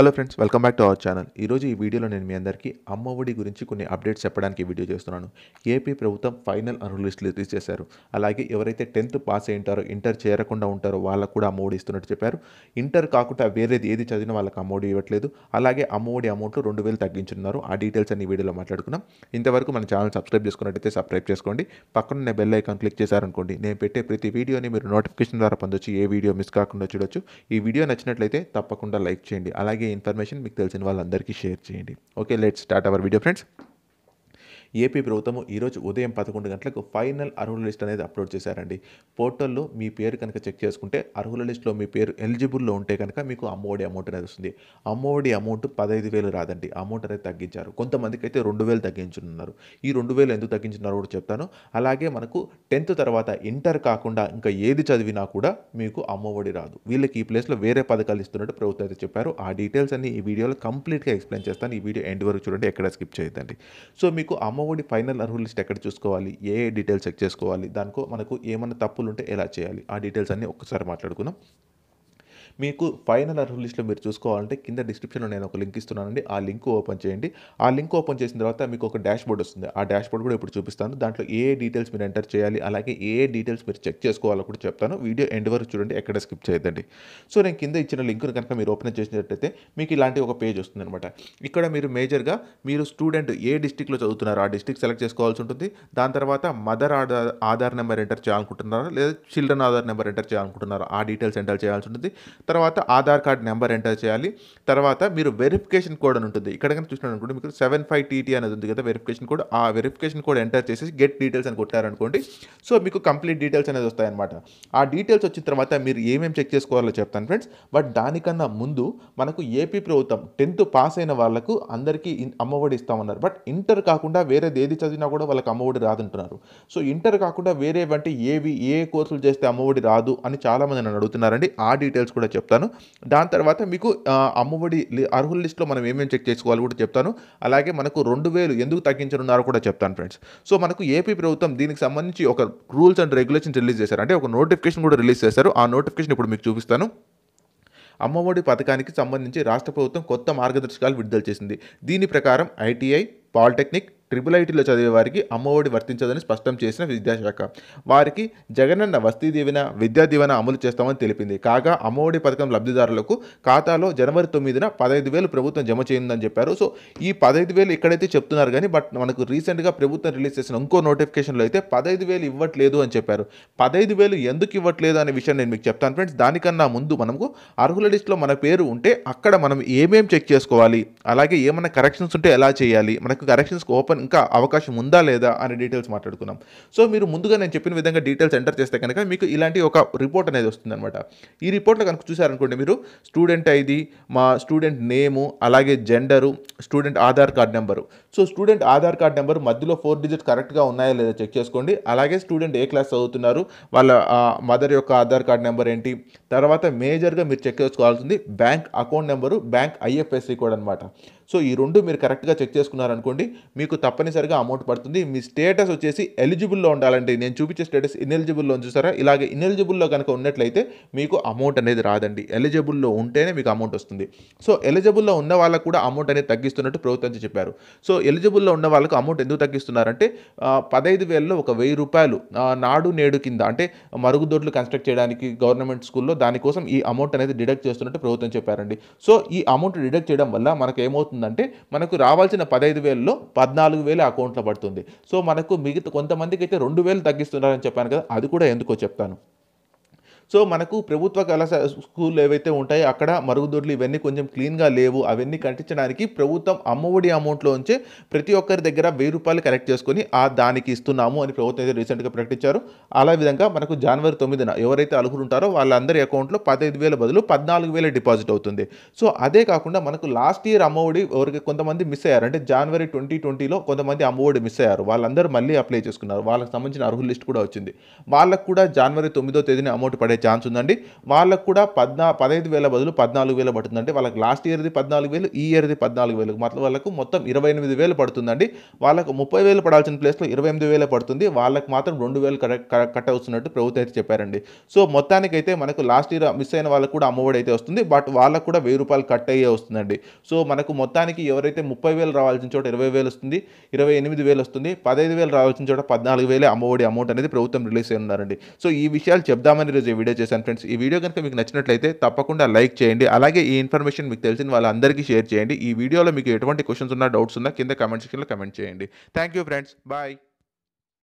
hello friends welcome back to our channel ఈరోజు ఈ వీడియోలో నేను మీ అందరికీ అమ్మఒడి గురించి కొన్ని అప్డేట్స్ చెప్పడానికి వీడియో చేస్తున్నాను ఏపీ ప్రభుత్వం ఫైనల్ అనుల లిస్టులు రిలీజ్ చేశారు అలాగే ఎవరైతే టెన్త్ పాస్ అయి ఉంటారో ఇంటర్ చేరకుండా ఉంటారో వాళ్ళకు కూడా అమ్మఒడి ఇస్తున్నట్టు చెప్పారు ఇంటర్ కాకుండా వేరేది ఏది చదివినా వాళ్ళకి అమ్మఒడి ఇవ్వట్లేదు అలాగే అమ్మఒడి అమౌంట్లు రెండు వేలు తగ్గించున్నారు ఆ డీటెయిల్స్ అన్ని వీడియోలో మాట్లాడుకున్నాం ఇంతవరకు మన ఛానల్ సబ్స్క్రైబ్ చేసుకున్నట్టయితే సబ్స్క్రైబ్ చేసుకోండి పక్కనున్న బెల్ ఐకాన్ క్లిక్ చేశారనుకోండి నేను పెట్టే ప్రతి వీడియోని మీరు నోటిఫికేషన్ ద్వారా పొందొచ్చు ఏ వీడియో మిస్ కాకుండా చూడొచ్చు ఈ వీడియో నచ్చినట్లయితే తప్పకుండా లైక్ చేయండి అలాగే इनफर्मेशन वाली share okay let start our video friends AP ప్రభుత్వం ఈరోజు ఉదయం పదకొండు గంటలకు ఫైనల్ అర్హుల లిస్ట్ అనేది అప్లోడ్ చేశారండి పోర్టల్లో మీ పేరు కనుక చెక్ చేసుకుంటే అర్హుల లిస్ట్లో మీ పేరు ఎలిజిబుల్లో ఉంటే కనుక మీకు అమ్మఒడి అమౌంట్ అనేది వస్తుంది అమ్మఒడి అమౌంట్ పదహైదు వేలు రాదండి అమౌంట్ అనేది తగ్గించారు కొంతమందికి అయితే రెండు వేలు తగ్గించున్నారు ఈ రెండు వేలు ఎందుకు తగ్గించున్నారో కూడా చెప్తాను అలాగే మనకు టెన్త్ తర్వాత ఇంటర్ కాకుండా ఇంకా ఏది చదివినా కూడా మీకు అమ్మఒడి రాదు వీళ్ళకి ఈ ప్లేస్లో వేరే పథకాలు ఇస్తున్నట్టు ప్రభుత్వం అయితే చెప్పారు ఆ డీటెయిల్స్ అన్ని ఈ వీడియోలో కంప్లీట్గా ఎక్స్ప్లెయిన్ చేస్తాను ఈ వీడియో ఎండ్ వరకు చూడండి ఎక్కడ స్కిప్ చేయొద్దండి సో మీకు అమ్మ అమ్మఒడి ఫైనల్ అర్హుల లిస్ట్ ఎక్కడ చూసుకోవాలి ఏ ఏ డీటెయిల్స్ చెక్ చేసుకోవాలి దానికో మనకు ఏమైనా తప్పులు ఉంటే ఎలా చేయాలి ఆ డీటెయిల్స్ అన్నీ ఒక్కసారి మాట్లాడుకుందాం మీకు ఫైనల్ అర్హుల లిస్ట్లో మీరు చూసుకోవాలంటే కింద డిస్క్రిప్షన్లో నేను ఒక లింక్ ఇస్తున్నానండి ఆ లింక్ ఓపెన్ చేయండి ఆ లింక్ ఓపెన్ చేసిన తర్వాత మీకు ఒక డాష్ బోర్డ్ వస్తుంది ఆ డాష్ బోర్డ్ కూడా ఇప్పుడు చూపిస్తాను దాంట్లో ఏ డీటెయిల్స్ మీరు ఎంటర్ చేయాలి అలాగే ఏ డీటెయిల్స్ మీరు చెక్ చేసుకోవాలో కూడా చెప్తాను వీడియో ఎండ్ వరకు చూడండి ఎక్కడ స్కిప్ చేయదండి సో నేను కింద ఇచ్చిన లింక్ను కనుక మీరు ఓపెన్ చేసినట్టయితే మీకు ఇలాంటి ఒక పేజ్ వస్తుంది అనమాట ఇక్కడ మీరు మేజర్గా మీరు స్టూడెంట్ ఏ డిస్టిక్లో చదువుతున్నారు ఆ డిస్టిక్ సెలెక్ట్ చేసుకోవాల్సి ఉంటుంది దాని తర్వాత mother Aadhaar Aadhaar number enter చేయాలనుకుంటున్నారా లేదా చిల్డ్రన్ ఆధార్ నెంబర్ ఎంటర్ చేయాలనుకుంటున్నారా ఆ డీటెయిల్స్ ఎంటర్ చేయాల్సి ఉంటుంది తర్వాత ఆధార్ కార్డ్ నెంబర్ ఎంటర్ చేయాలి తర్వాత మీరు వెరిఫికేషన్ కోడ్ అని ఉంటుంది ఇక్కడ కనుక చూసినారనుకోండి మీకు సెవెన్ ఫైవ్ టీటీ అనేది ఉంది కదా వెరిఫికేషన్ కోడ్ ఆ వెరిఫికేషన్ కోడ్ ఎంటర్ చేసి గెట్ డీటెయిల్స్ అని కొట్టారనుకోండి సో మీకు కంప్లీట్ డీటెయిల్స్ అనేది వస్తాయన్నమాట ఆ డీటెయిల్స్ వచ్చిన తర్వాత మీరు ఏమేమి చెక్ చేసుకోవాలో చెప్తాను ఫ్రెండ్స్ బట్ దానికన్నా ముందు మనకు ఏపీ ప్రభుత్వం టెన్త్ పాస్ అయిన వాళ్ళకు అందరికీ అమ్మఒడి ఇస్తామన్నారు బట్ ఇంటర్ కాకుండా వేరేది ఏది చదివినా కూడా వాళ్ళకి అమ్మఒడి రాదంటున్నారు సో ఇంటర్ కాకుండా వేరే వంటి ఏవి ఏ కోర్సులు చేస్తే అమ్మఒడి రాదు అని చాలామంది నన్ను అడుగుతున్నారండి ఆ డీటెయిల్స్ కూడా చెప్తాను దాని తర్వాత మీకు అమ్మఒడి అర్హుల లిస్ట్లో మనం ఏమేమి చెక్ చేసుకోవాలి కూడా చెప్తాను అలాగే మనకు రెండు వేలు ఎందుకు తగ్గించనున్నారో కూడా చెప్తాను ఫ్రెండ్స్ సో మనకు ఏపీ ప్రభుత్వం దీనికి సంబంధించి ఒక రూల్స్ అండ్ రెగ్యులేషన్స్ రిలీజ్ చేశారు అంటే ఒక నోటిఫికేషన్ కూడా రిలీజ్ చేశారు ఆ నోటిఫికేషన్ ఇప్పుడు మీకు చూపిస్తాను అమ్మఒడి పథకానికి సంబంధించి రాష్ట్ర ప్రభుత్వం కొత్త మార్గదర్శకాలు విడుదల చేసింది దీని ప్రకారం ఐటీఐ పాలిటెక్నిక్ ట్రిపుల్ ఐటీలో చదివే వారికి అమ్మఒడి వర్తించదని స్పష్టం చేసిన విద్యాశాఖ వారికి జగనన్న వస్తీ దీవెన విద్యా దీవెన అమలు చేస్తామని తెలిపింది కాగా అమ్మఒడి పథకం లబ్ధిదారులకు ఖాతాలో జనవరి తొమ్మిదిన పదహైదు వేలు ప్రభుత్వం జమ చేయిందని చెప్పారు సో ఈ పదహైదు వేలు ఇక్కడైతే చెప్తున్నారు కానీ బట్ మనకు రీసెంట్గా ప్రభుత్వం రిలీజ్ చేసిన ఇంకో నోటిఫికేషన్లో అయితే పదహైదు వేలు ఇవ్వట్లేదు అని చెప్పారు పదహైదు వేలు ఎందుకు ఇవ్వట్లేదు అనే విషయం నేను మీకు చెప్తాను ఫ్రెండ్స్ దానికన్నా ముందు మనకు అర్హుల లిస్టులో మన పేరు ఉంటే అక్కడ మనం ఏమేమి చెక్ చేసుకోవాలి అలాగే ఏమైనా కరెక్షన్స్ ఉంటే ఎలా చేయాలి మనకు కరెక్షన్స్ ఓపెన్ ఇంకా అవకాశం ఉందా లేదా అనే డీటెయిల్స్ మాట్లాడుకున్నాం సో మీరు ముందుగా నేను చెప్పిన విధంగా డీటెయిల్స్ ఎంటర్ చేస్తే కనుక మీకు ఇలాంటి ఒక రిపోర్ట్ అనేది అనమాట ఈ రిపోర్ట్లో కనుక చూసారనుకోండి మీరు స్టూడెంట్ ఐది మా స్టూడెంట్ నేము అలాగే gender student Aadhaar card number so student Aadhaar card number మధ్యలో ఫోర్ డిజిట్ కరెక్ట్గా ఉన్నాయా లేదా చెక్ చేసుకోండి అలాగే స్టూడెంట్ ఏ క్లాస్ చదువుతున్నారు వాళ్ళ మదర్ యొక్క ఆధార్ కార్డ్ నెంబర్ ఏంటి తర్వాత మేజర్గా మీరు చెక్ చేసుకోవాల్సింది bank account number bank IFSC code అనమాట సో ఈ రెండు మీరు కరెక్ట్గా చెక్ చేసుకున్నారనుకోండి మీకు తప్పనిసరిగా అమౌంట్ పడుతుంది మీ స్టేటస్ వచ్చేసి ఎలిజిబుల్లో ఉండాలండి నేను చూపించే స్టేటస్ ఇన్ఎలిజిబుల్లో చూసారా ఇలాగే ఇన్ఎలిజిబుల్లో కనుక ఉన్నట్లయితే మీకు అమౌంట్ అనేది రాదండి ఎలిజిబుల్లో ఉంటేనే మీకు అమౌంట్ వస్తుంది సో ఎలిజిబుల్లో ఉన్న వాళ్ళకు కూడా అమౌంట్ అనేది తగ్గిస్తున్నట్టు ప్రభుత్వం చెప్పారు సో ఎలిజిబుల్లో ఉన్న వాళ్ళకు అమౌంట్ ఎందుకు తగ్గిస్తున్నారంటే పదహైదు వేలలో ఒక వెయ్యి రూపాయలు నాడు నేడు కింద అంటే మరుగుదొడ్లు కన్స్ట్రక్ట్ చేయడానికి గవర్నమెంట్ స్కూల్లో దానికోసం ఈ అమౌంట్ అనేది డిడక్ట్ చేస్తున్నట్టు ప్రభుత్వం చెప్పారండి సో ఈ అమౌంట్ డిడక్ట్ చేయడం వల్ల మనకు ఏమవుతుంది పడుతుందంటే మనకు రావాల్సిన పదహైదు వేలలో పద్నాలుగు వేలు అకౌంట్లో పడుతుంది సో మనకు మిగతా కొంతమందికి అయితే రెండు వేలు తగ్గిస్తున్నారని చెప్పాను కదా అది కూడా ఎందుకో చెప్తాను సో మనకు ప్రభుత్వ కళాశాల స్కూల్ ఏవైతే ఉంటాయో అక్కడ మరుగుదొడ్లు ఇవన్నీ కొంచెం క్లీన్గా లేవు అవన్నీ కట్టించడానికి ప్రభుత్వం అమ్మఒడి అమౌంట్లో ఉంచే ప్రతి ఒక్కరి దగ్గర వెయ్యి రూపాయలు కలెక్ట్ చేసుకొని ఆ దానికి ఇస్తున్నాము అని ప్రభుత్వం అయితే రీసెంట్గా ప్రకటించారు అలా విధంగా మనకు జనవరి తొమ్మిదిన ఎవరైతే అలుగురు ఉంటారో వాళ్ళందరి అకౌంట్లో పదహైదు వేల బదులు పద్నాలుగు వేల డిపాజిట్ అవుతుంది సో అదే కాకుండా మనకు లాస్ట్ ఇయర్ అమ్మఒడి ఎవరికి కొంతమంది మిస్ అయ్యారు అంటే జనవరి ట్వంటీ ట్వంటీలో కొంతమంది అమ్మఒడి మిస్ అయ్యారు వాళ్ళందరూ మళ్ళీ అప్లై చేసుకున్నారు వాళ్ళకి సంబంధించిన అర్హుల లిస్ట్ కూడా వచ్చింది వాళ్ళకు కూడా జనవరి తొమ్మిదో తేదీన అమౌంట్ పడే ఛాన్స్ ఉందండి వాళ్ళకు కూడా పద్నా పదహైదు వేల బదులు పద్నాలుగు వేలు పడుతుందండి వాళ్ళకి లాస్ట్ ఇయర్ది పద్నాలుగు వేలు ఈ ఇయర్ది పద్నాలుగు వేలు మొత్తం వాళ్ళకు మొత్తం ఇరవై ఎనిమిది వేలు పడుతుందండి వాళ్ళకు ముప్పై వేలు పడాల్సిన ప్లేస్లో ఇరవై ఎనిమిది వేలు పడుతుంది వాళ్ళకు మాత్రం రెండు వేలు కట్ అవుతున్నట్టు ప్రభుత్వం అయితే చెప్పారండి సో మొత్తానికైతే మనకు లాస్ట్ ఇయర్ మిస్ అయిన వాళ్ళకు కూడా అమ్మఒడి అయితే వస్తుంది బట్ వాళ్ళకు కూడా వెయ్యి రూపాయలు కట్ అయ్యే వస్తుందండి సో మనకు మొత్తానికి ఎవరైతే ముప్పై వేలు రావాల్సిన చోట ఇరవై వేలు వస్తుంది ఇరవై ఎనిమిది వేలు వస్తుంది పదహైదు వేలు రావాల్సిన చోట పద్నాలుగు వేలే అమ్మఒడి అమౌంట్ అనేది ప్రభుత్వం రిలీజ్ ఉన్నారండి సో ఈ విషయాలు చెప్దామని రోజు ఈ వీడియో చేశాను ఫ్రెండ్స్ ఈ వీడియో కనుక మీకు నచ్చినట్లయితే తప్పకుండా లైక్ చేయండి అలాగే ఈ ఇన్ఫర్మేషన్ మీకు తెలిసిన వాళ్ళందరికీ షేర్ చేయండి ఈ వీడియోలో మీకు ఎటువంటి క్వశ్చన్స్ ఉన్నా డౌట్స్ ఉన్నా కింద కమెంట్ సెక్షన్లో కమెంట్ చేయండి థ్యాంక్ యూ ఫ్రెండ్స్ బాయ్